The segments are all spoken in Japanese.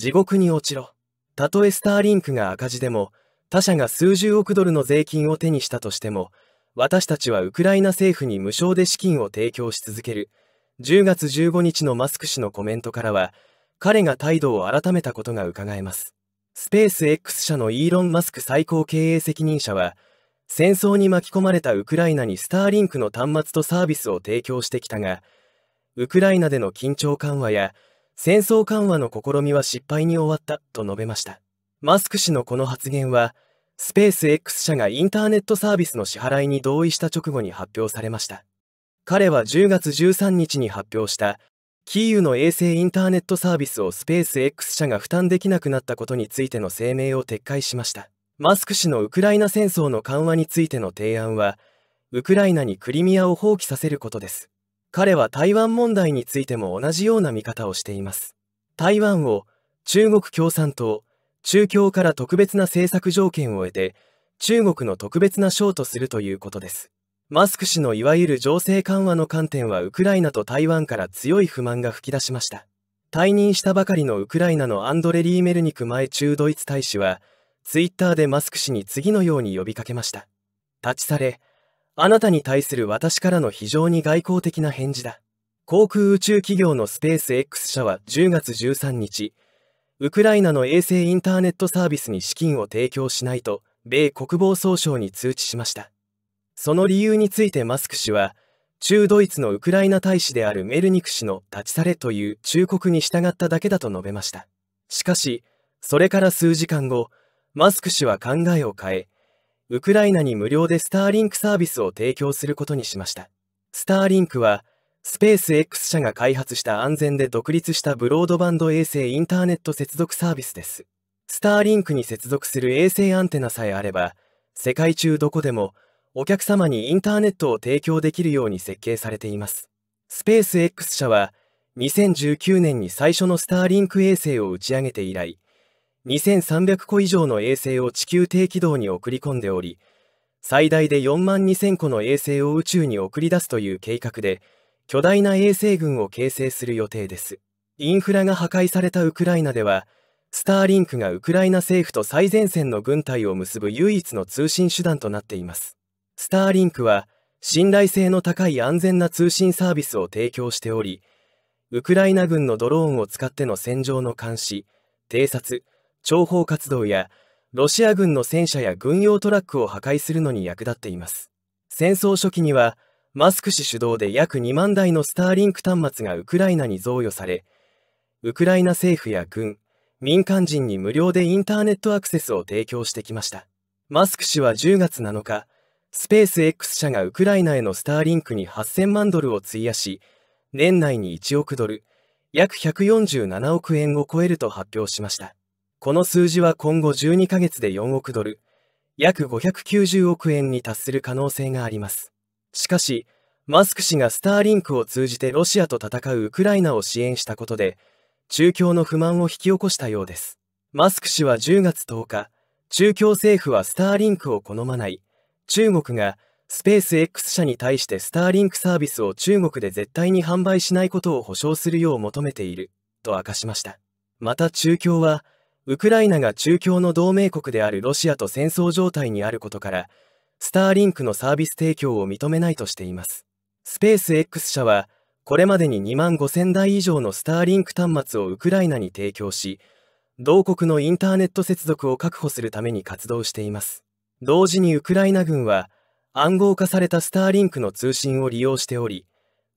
地獄に落ちろ。たとえスターリンクが赤字でも、他社が数十億ドルの税金を手にしたとしても、私たちはウクライナ政府に無償で資金を提供し続ける。10月15日のマスク氏のコメントからは、彼が態度を改めたことが伺えます。スペース X 社のイーロン・マスク最高経営責任者は、戦争に巻き込まれたウクライナにスターリンクの端末とサービスを提供してきたが、ウクライナでの緊張緩和や、戦争緩和の試みは失敗に終わったと述べました。マスク氏のこの発言は、スペース X 社がインターネットサービスの支払いに同意した直後に発表されました。彼は10月13日に発表した、キーウの衛星インターネットサービスをスペース X 社が負担できなくなったことについての声明を撤回しました。マスク氏のウクライナ戦争の緩和についての提案は、ウクライナにクリミアを放棄させることです。彼は台湾問題についても同じような見方をしています。台湾を中国共産党、中共から特別な政策条件を得て、中国の特別な賞とするということです。マスク氏のいわゆる情勢緩和の観点はウクライナと台湾から強い不満が噴き出しました。退任したばかりのウクライナのアンドレ・リーメルニク前中ドイツ大使は、ツイッターでマスク氏に次のように呼びかけました。立ち去れ、あなたに対する私からの非常に外交的な返事だ。航空宇宙企業のスペース X 社は10月13日、ウクライナの衛星インターネットサービスに資金を提供しないと、米国防総省に通知しました。その理由についてマスク氏は、中ドイツのウクライナ大使であるメルニク氏の立ち去れという忠告に従っただけだと述べました。しかし、それから数時間後、マスク氏は考えを変え、ウクライナに無料でスターリンクサービスを提供することにしました。スターリンクは、スペース X 社が開発した安全で独立したブロードバンド衛星インターネット接続サービスです。スターリンクに接続する衛星アンテナさえあれば、世界中どこでもお客様にインターネットを提供できるように設計されています。スペース X 社は、2019年に最初のスターリンク衛星を打ち上げて以来、2300個以上の衛星を地球低軌道に送り込んでおり最大で4万2000個の衛星を宇宙に送り出すという計画で巨大な衛星群を形成する予定ですインフラが破壊されたウクライナではスターリンクがウクライナ政府と最前線の軍隊を結ぶ唯一の通信手段となっていますスターリンクは信頼性の高い安全な通信サービスを提供しておりウクライナ軍のドローンを使っての戦場の監視偵察諜報活動やロシア軍の戦車や軍用トラックを破壊するのに役立っています戦争初期にはマスク氏主導で約2万台のスターリンク端末がウクライナに贈与されウクライナ政府や軍民間人に無料でインターネットアクセスを提供してきましたマスク氏は10月7日スペース X 社がウクライナへのスターリンクに8000万ドルを費やし年内に1億ドル約147億円を超えると発表しましたこの数字は今後12ヶ月で4億ドル、約590億円に達する可能性があります。しかし、マスク氏がスターリンクを通じてロシアと戦うウクライナを支援したことで、中共の不満を引き起こしたようです。マスク氏は10月10日、中共政府はスターリンクを好まない、中国がスペース X 社に対してスターリンクサービスを中国で絶対に販売しないことを保証するよう求めている、と明かしました。また中共は、ウクライナが中共の同盟国であるロシアと戦争状態にあることからスターリンクのサービス提供を認めないとしていますスペース X 社はこれまでに2万5000台以上のスターリンク端末をウクライナに提供し同国のインターネット接続を確保するために活動しています同時にウクライナ軍は暗号化されたスターリンクの通信を利用しており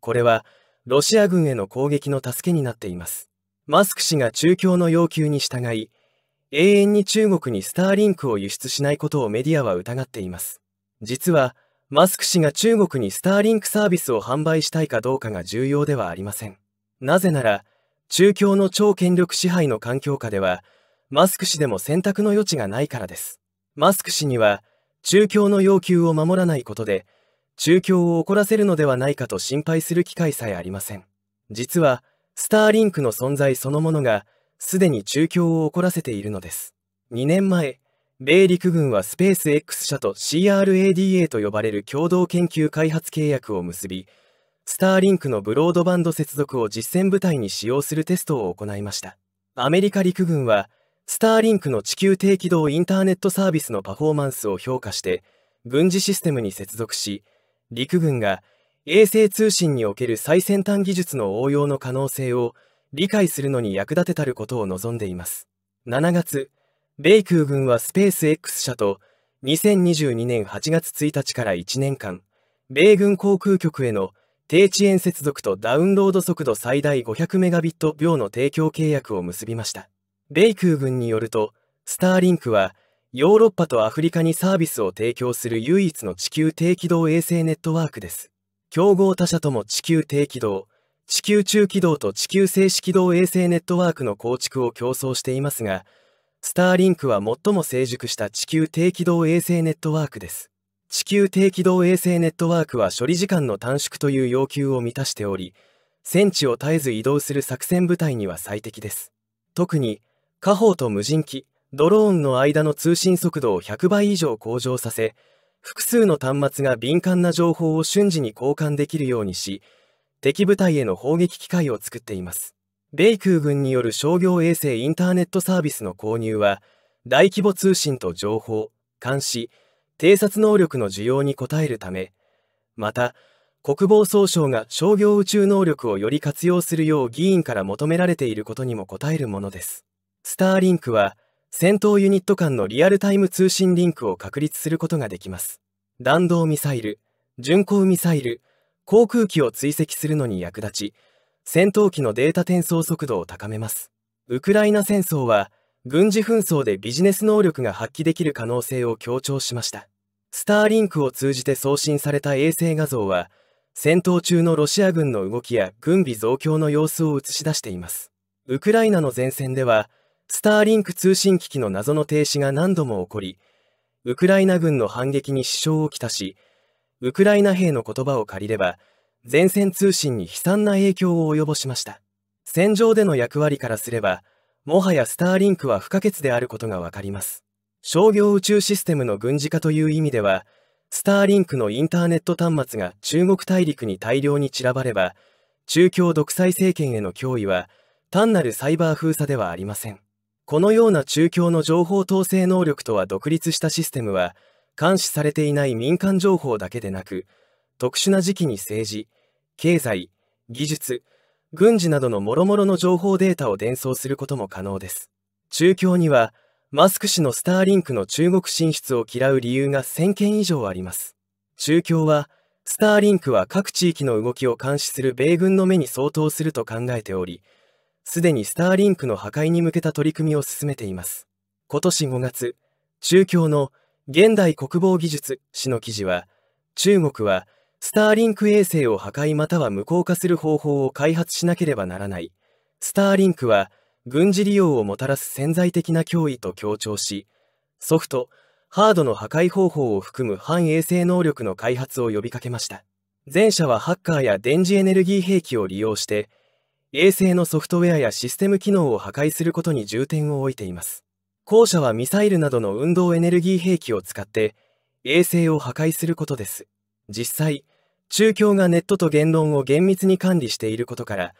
これはロシア軍への攻撃の助けになっていますマスク氏が中共の要求に従い永遠に中国にスターリンクを輸出しないことをメディアは疑っています。実は、マスク氏が中国にスターリンクサービスを販売したいかどうかが重要ではありません。なぜなら、中共の超権力支配の環境下では、マスク氏でも選択の余地がないからです。マスク氏には、中共の要求を守らないことで、中共を怒らせるのではないかと心配する機会さえありません。実は、スターリンクの存在そのものが、すでに中共を怒らせているのです。2年前、米陸軍はスペース X 社と CRADA と呼ばれる共同研究開発契約を結び、スターリンクのブロードバンド接続を実戦部隊に使用するテストを行いました。アメリカ陸軍は、スターリンクの地球低軌道インターネットサービスのパフォーマンスを評価して、軍事システムに接続し、陸軍が衛星通信における最先端技術の応用の可能性を理解するのに役立てたることを望んでいます。7月、米空軍はスペース X 社と2022年8月1日から1年間、米軍航空局への低遅延接続とダウンロード速度最大5 0 0ビット秒の提供契約を結びました。米空軍によると、スターリンクはヨーロッパとアフリカにサービスを提供する唯一の地球低軌道衛星ネットワークです。競合他社とも地球低軌道、地球中軌道と地球静止軌道衛星ネットワークの構築を競争していますが、スターリンクは最も成熟した地球低軌道衛星ネットワークです。地球低軌道衛星ネットワークは処理時間の短縮という要求を満たしており、戦地を絶えず移動する作戦部隊には最適です。特に、火砲と無人機、ドローンの間の通信速度を100倍以上向上させ、複数の端末が敏感な情報を瞬時に交換できるようにし、敵部隊への砲撃機会を作っています。米空軍による商業衛星インターネットサービスの購入は、大規模通信と情報、監視、偵察能力の需要に応えるため、また、国防総省が商業宇宙能力をより活用するよう議員から求められていることにも応えるものです。スターリンクは、戦闘ユニット間のリアルタイム通信リンクを確立することができます。弾道ミサイル、巡航ミサイル、航空機を追跡するのに役立ち戦闘機のデータ転送速度を高めますウクライナ戦争は軍事紛争でビジネス能力が発揮できる可能性を強調しましたスターリンクを通じて送信された衛星画像は戦闘中のロシア軍の動きや軍備増強の様子を映し出していますウクライナの前線ではスターリンク通信機器の謎の停止が何度も起こりウクライナ軍の反撃に支障をきたしウクライナ兵の言葉を借りれば、前線通信に悲惨な影響を及ぼしました。戦場での役割からすれば、もはやスターリンクは不可欠であることがわかります。商業宇宙システムの軍事化という意味では、スターリンクのインターネット端末が中国大陸に大量に散らばれば、中共独裁政権への脅威は、単なるサイバー封鎖ではありません。このような中共の情報統制能力とは独立したシステムは、監視されていない民間情報だけでなく、特殊な時期に政治、経済、技術、軍事などの諸々の情報データを伝送することも可能です。中共には、マスク氏のスターリンクの中国進出を嫌う理由が1000件以上あります。中共は、スターリンクは各地域の動きを監視する米軍の目に相当すると考えており、すでにスターリンクの破壊に向けた取り組みを進めています。今年5月、中共の現代国防技術誌の記事は中国はスターリンク衛星を破壊または無効化する方法を開発しなければならないスターリンクは軍事利用をもたらす潜在的な脅威と強調しソフトハードの破壊方法を含む反衛生能力の開発を呼びかけました前者はハッカーや電磁エネルギー兵器を利用して衛星のソフトウェアやシステム機能を破壊することに重点を置いています後者はミサイルなどの運動エネルギー兵器を使って衛星を破壊することです実際中共がネットと言論を厳密に管理していることから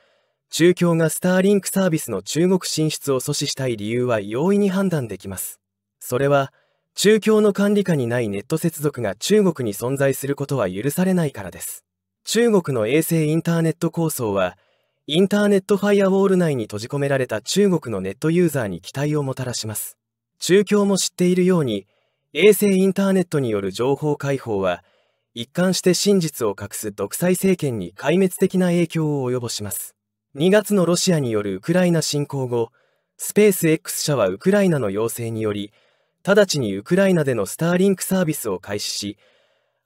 中共がスターリンクサービスの中国進出を阻止したい理由は容易に判断できますそれは中共の管理下にないネット接続が中国に存在することは許されないからです中国の衛星インターネット構想はインターネットファイアウォール内に閉じ込められた中国のネットユーザーに期待をもたらします中共も知っているように衛星インターネットによる情報開放は一貫して真実を隠す独裁政権に壊滅的な影響を及ぼします2月のロシアによるウクライナ侵攻後スペース X 社はウクライナの要請により直ちにウクライナでのスターリンクサービスを開始し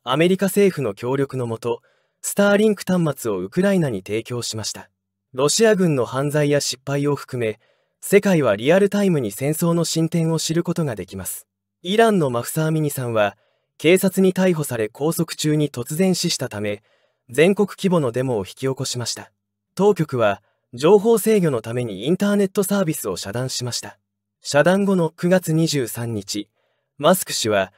アメリカ政府の協力のもとスターリンク端末をウクライナに提供しましたロシア軍の犯罪や失敗を含め世界はリアルタイムに戦争の進展を知ることができますイランのマフサーミニさんは警察に逮捕され拘束中に突然死したため全国規模のデモを引き起こしました当局は情報制御のためにインターネットサービスを遮断しました遮断後の9月23日マスク氏は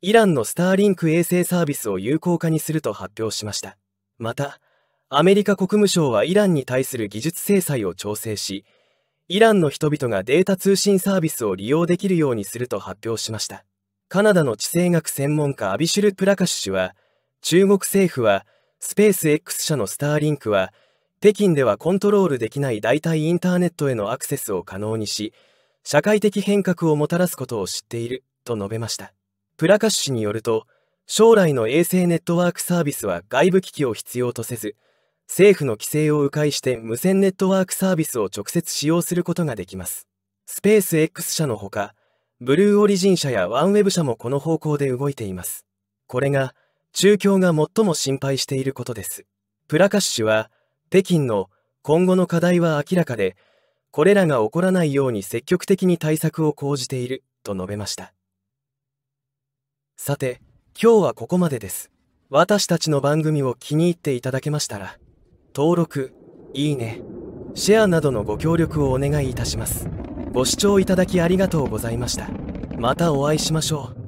イランのスターリンク衛星サービスを有効化にすると発表しましたまたアメリカ国務省はイランに対する技術制裁を調整しイランの人々がデータ通信サービスを利用できるようにすると発表しました。カナダの地政学専門家アビシュル・プラカシュ氏は、中国政府は、スペース X 社のスターリンクは、北京ではコントロールできない代替インターネットへのアクセスを可能にし、社会的変革をもたらすことを知っている、と述べました。プラカシュ氏によると、将来の衛星ネットワークサービスは外部機器を必要とせず、政府の規制を迂回して無線ネットワークサービスを直接使用することができます。スペース X 社のほか、ブルーオリジン社やワンウェブ社もこの方向で動いています。これが、中共が最も心配していることです。プラカッシュは、北京の今後の課題は明らかで、これらが起こらないように積極的に対策を講じている、と述べました。さて、今日はここまでです。私たちの番組を気に入っていただけましたら、登録、いいね、シェアなどのご協力をお願いいたします。ご視聴いただきありがとうございました。またお会いしましょう。